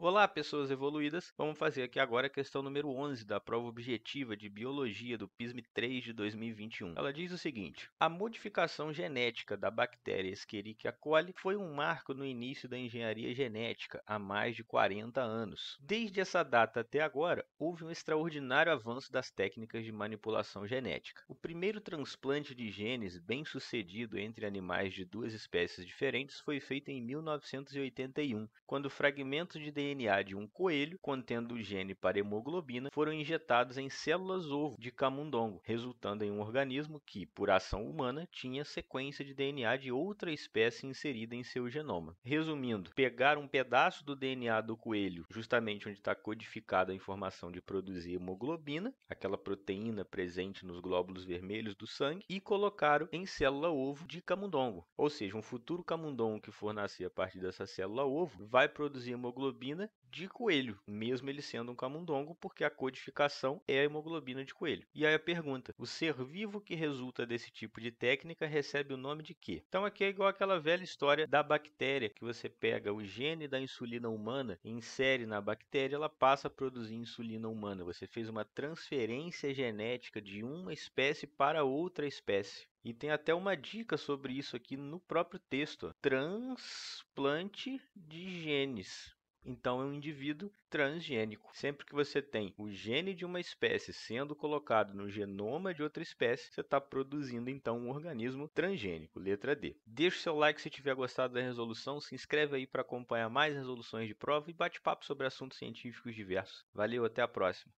Olá, pessoas evoluídas! Vamos fazer aqui agora a questão número 11 da prova objetiva de biologia do PISM 3 de 2021. Ela diz o seguinte: A modificação genética da bactéria Escherichia coli foi um marco no início da engenharia genética há mais de 40 anos. Desde essa data até agora, houve um extraordinário avanço das técnicas de manipulação genética. O primeiro transplante de genes bem-sucedido entre animais de duas espécies diferentes foi feito em 1981, quando fragmentos de DNA DNA de um coelho contendo o gene para hemoglobina foram injetados em células ovo de camundongo, resultando em um organismo que, por ação humana, tinha sequência de DNA de outra espécie inserida em seu genoma. Resumindo, pegar um pedaço do DNA do coelho, justamente onde está codificada a informação de produzir hemoglobina, aquela proteína presente nos glóbulos vermelhos do sangue, e colocaram em célula ovo de camundongo. Ou seja, um futuro camundongo que for nascer a partir dessa célula ovo vai produzir hemoglobina hemoglobina de coelho, mesmo ele sendo um camundongo, porque a codificação é a hemoglobina de coelho. E aí a pergunta: o ser vivo que resulta desse tipo de técnica recebe o nome de quê? Então aqui é igual aquela velha história da bactéria, que você pega o gene da insulina humana, insere na bactéria, ela passa a produzir insulina humana. Você fez uma transferência genética de uma espécie para outra espécie. E tem até uma dica sobre isso aqui no próprio texto: transplante de genes. Então é um indivíduo transgênico. Sempre que você tem o gene de uma espécie sendo colocado no genoma de outra espécie, você está produzindo então um organismo transgênico. Letra D. Deixe seu like se tiver gostado da resolução, se inscreve aí para acompanhar mais resoluções de prova e bate-papo sobre assuntos científicos diversos. Valeu, até a próxima!